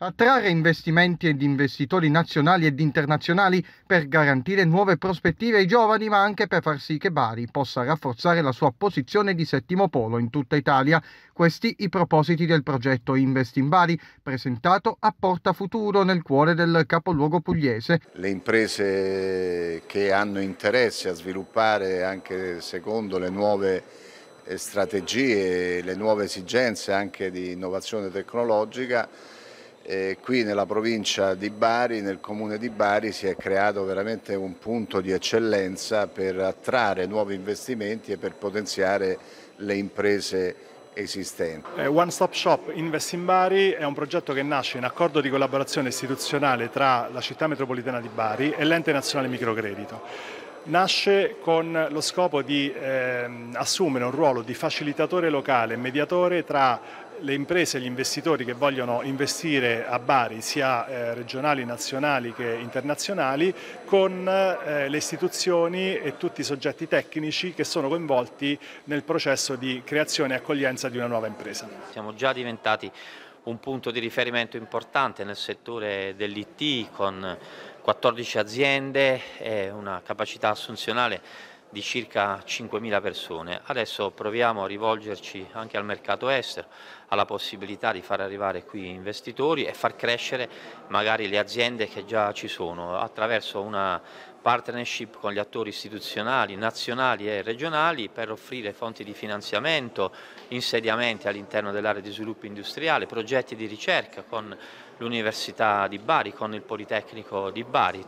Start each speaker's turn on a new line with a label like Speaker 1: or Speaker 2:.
Speaker 1: attrarre investimenti ed investitori nazionali ed internazionali per garantire nuove prospettive ai giovani, ma anche per far sì che Bari possa rafforzare la sua posizione di settimo polo in tutta Italia. Questi i propositi del progetto Invest in Bari, presentato a Porta Futuro nel cuore del capoluogo pugliese.
Speaker 2: Le imprese che hanno interesse a sviluppare anche secondo le nuove eh, strategie, le nuove esigenze anche di innovazione tecnologica, e qui nella provincia di Bari, nel comune di Bari, si è creato veramente un punto di eccellenza per attrarre nuovi investimenti e per potenziare le imprese esistenti. Eh, One Stop Shop Invest in Bari è un progetto che
Speaker 3: nasce in accordo di collaborazione istituzionale tra la città metropolitana di Bari e l'ente nazionale microcredito nasce con lo scopo di eh, assumere un ruolo di facilitatore locale, mediatore tra le imprese e gli investitori che vogliono investire a Bari, sia eh, regionali, nazionali che internazionali, con eh, le istituzioni e tutti i soggetti tecnici che sono coinvolti nel processo di creazione e accoglienza di una nuova impresa.
Speaker 4: Siamo già diventati un punto di riferimento importante nel settore dell'IT con 14 aziende, una capacità assunzionale di circa 5.000 persone. Adesso proviamo a rivolgerci anche al mercato estero, alla possibilità di far arrivare qui investitori e far crescere magari le aziende che già ci sono attraverso una partnership con gli attori istituzionali, nazionali e regionali per offrire fonti di finanziamento, insediamenti all'interno dell'area di sviluppo industriale, progetti di ricerca con l'Università di Bari, con il Politecnico di Bari,